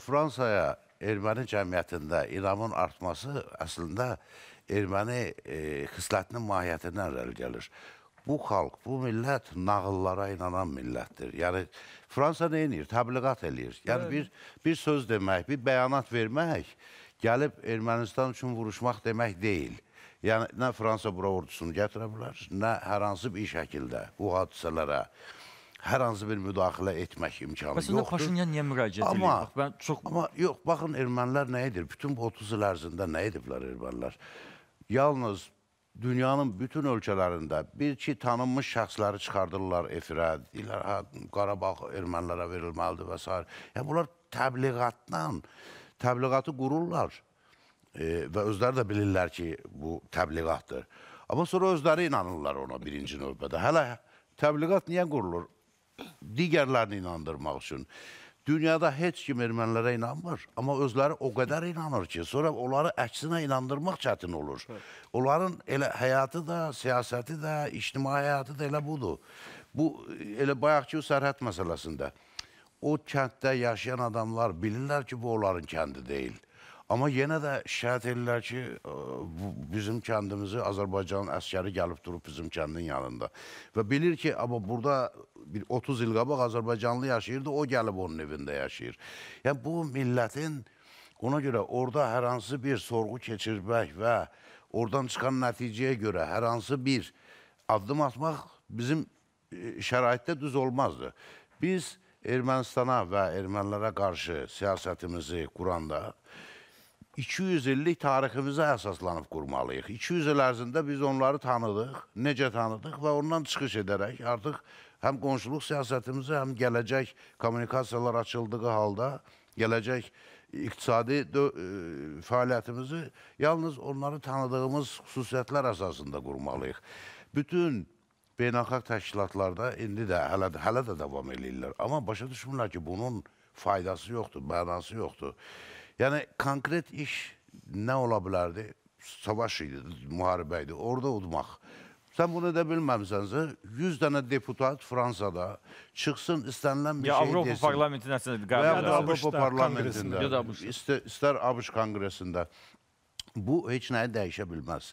Fransaya erməni cəmiyyətində inamın artması əslində erməni e, xislətinin mahiyyətindən rəl gəlir. Bu xalq, bu millət nağıllara inanan millətdir. Yəni Fransa nə edir? Təbliğat eləyir. Yəni bir bir söz demək, bir bəyanat vermək gəlib Ermənistan üçün vuruşmaq demək deyil. Yəni nə Fransa bura ordusunu gətirə bilər, nə hər hansı bir şəkildə bu hadisələrə hər hansı bir müdaxilə etmək imkanı Məsələn, yoxdur. Məsələn, Paşinyan niyə müraciət edir? Bax, mən çox... Amma yox, baxın, ermənilər nə edib? Bütün bu 30 il ərzində nə ediblər ermənilər? Yalnız dünyanın bütün ölkələrində bir-ki tanınmış şəxsləri çıxardırlar efirə, deyirlər, hə, Qarabağ ermənilərə verilməlidir və s. Ya, bunlar təbliğatdan, təbliğatı qururlar e, və özləri də bilirlər ki, bu təbliğatdır. Amma sonra özləri inanırlar ona birinci növbədə. Hələ təbliğat niyə qurulur? digərlərini inandırmaq üçün. Dünyada heç kim ermənilərə inanmır, amma özləri o qədər inanır ki, sonra onları əksinə inandırmaq çətin olur. Onların elə həyatı da, siyasəti də, ictimai həyatı da elə budur. Bu, elə bayaqki o sərhət məsələsində. O kənddə yaşayan adamlar bilirlər ki, bu onların kəndi deyil. Amma yenə də şikayət edirlər ki, ə, e, bizim kəndimizi Azərbaycanın əskəri gəlib durub bizim kəndin yanında. Və bilir ki, amma burada bir 30 il qabaq Azərbaycanlı yaşayırdı, o gəlib onun evində yaşayır. Yəni bu millətin ona görə orada hər hansı bir sorğu keçirmək və oradan çıxan nəticəyə görə hər hansı bir addım atmaq bizim e, şəraitdə düz olmazdı. Biz Ermənistana və ermənilərə qarşı siyasətimizi quranda 200 illik tariximizə əsaslanıb qurmalıyıq. 200 il ərzində biz onları tanıdıq, necə tanıdıq və ondan çıxış edərək artıq həm qonşuluq siyasətimizi, həm gələcək kommunikasiyalar açıldığı halda gələcək iqtisadi e, fəaliyyətimizi yalnız onları tanıdığımız xüsusiyyətlər əsasında qurmalıyıq. Bütün beynəlxalq təşkilatlarda indi də hələ, də hələ də davam edirlər. Amma başa düşmürlər ki, bunun faydası yoxdur, mənası yoxdur. Yəni konkret iş nə ola bilərdi? Savaş idi, müharibə idi. Orada udmaq. Sən bunu da bilməmisənsə, 100 dənə deputat Fransada çıxsın, istənilən bir ya, şey Avropa desin. Avropa parlamenti nəsədir? Və ya da Avropa parlamentində, istər ABŞ kongresində. Bu heç nəyi dəyişə bilməz.